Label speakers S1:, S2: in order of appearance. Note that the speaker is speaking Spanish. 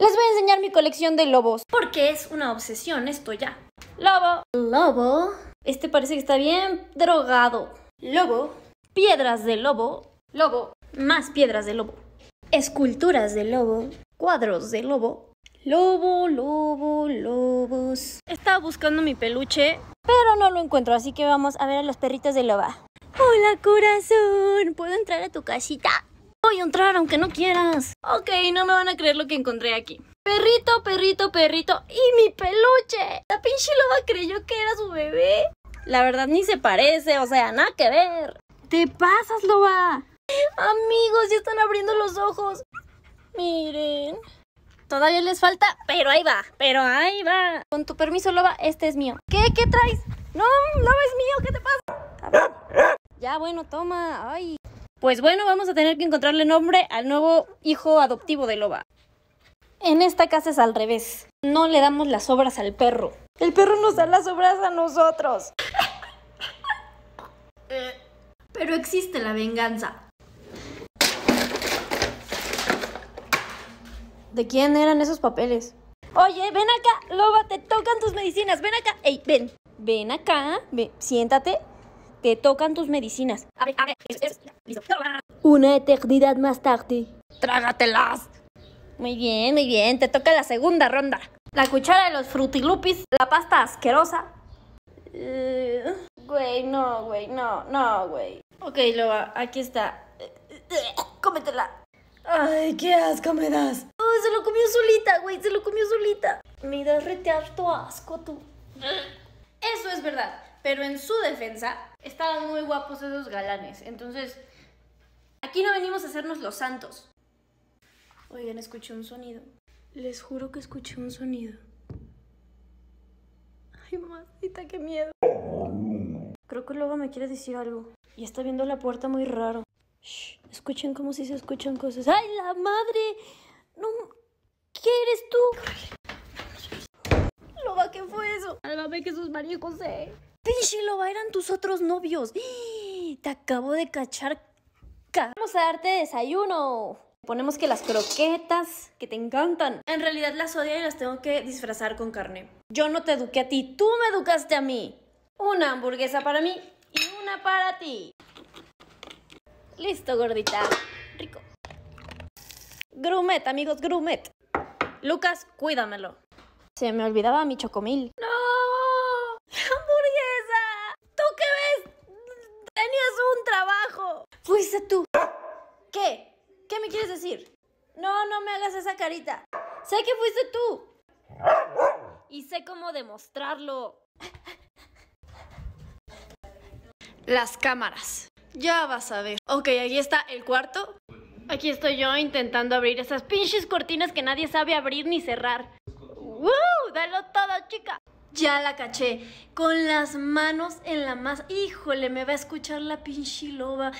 S1: Les voy a enseñar mi colección de lobos. Porque es una obsesión esto ya. Lobo. Lobo. Este parece que está bien drogado. Lobo. Piedras de lobo. Lobo. Más piedras de lobo. Esculturas de lobo. Cuadros de lobo. Lobo, lobo, lobos. Estaba buscando mi peluche, pero no lo encuentro, así que vamos a ver a los perritos de loba. Hola corazón, ¿puedo entrar a tu casita? Y entrar aunque no quieras. Ok, no me van a creer lo que encontré aquí. Perrito, perrito, perrito. ¡Y mi peluche! La pinche loba creyó que era su bebé. La verdad ni se parece, o sea, nada que ver. ¡Te pasas, loba! Amigos, ya están abriendo los ojos. Miren. Todavía les falta, pero ahí va, pero ahí va. Con tu permiso, loba, este es mío. ¿Qué? ¿Qué traes? No, loba es mío, ¿qué te pasa? Ya, bueno, toma. Ay. Pues bueno, vamos a tener que encontrarle nombre al nuevo hijo adoptivo de Loba. En esta casa es al revés. No le damos las obras al perro. El perro nos da las obras a nosotros. Pero existe la venganza. ¿De quién eran esos papeles? Oye, ven acá, loba, te tocan tus medicinas. Ven acá. Ey, ven. Ven acá. Siéntate. Te tocan tus medicinas. A ver, es, Una eternidad más tarde. Trágatelas. Muy bien, muy bien. Te toca la segunda ronda. La cuchara de los frutilupis, la pasta asquerosa. Eh, güey, no, güey, no, no, güey. Ok, Loba, aquí está. Cómetela. Ay, qué asco me das. Oh, se lo comió solita, güey, se lo comió solita. Me das retear tu asco, tú. Eso es verdad. Pero en su defensa, estaban muy guapos esos galanes. Entonces, aquí no venimos a hacernos los santos. Oigan, escuché un sonido. Les juro que escuché un sonido. Ay, mamacita, qué miedo. Creo que Loba me quiere decir algo. Y está viendo la puerta muy raro. escuchen como si se escuchan cosas. ¡Ay, la madre! No, ¿Qué eres tú? Loba, ¿qué fue eso? Álvame que sus maricos, eh. ¡Pinche Eran tus otros novios. ¡Ah! ¡Te acabo de cachar! Vamos a darte desayuno. Ponemos que las croquetas, que te encantan. En realidad las odio y las tengo que disfrazar con carne. Yo no te eduqué a ti, tú me educaste a mí. Una hamburguesa para mí y una para ti. Listo, gordita. Rico. Grumet, amigos, grumet. Lucas, cuídamelo. Se me olvidaba mi chocomil. No tenías un trabajo. Fuiste tú. ¿Qué? ¿Qué me quieres decir? No, no me hagas esa carita. Sé que fuiste tú. Y sé cómo demostrarlo. Las cámaras. Ya vas a ver. Ok, aquí está el cuarto. Aquí estoy yo intentando abrir esas pinches cortinas que nadie sabe abrir ni cerrar. ¡Woo! ¡Dalo todo, chica! Ya la caché. Con las manos en la masa. Híjole, me va a escuchar la pinche loba.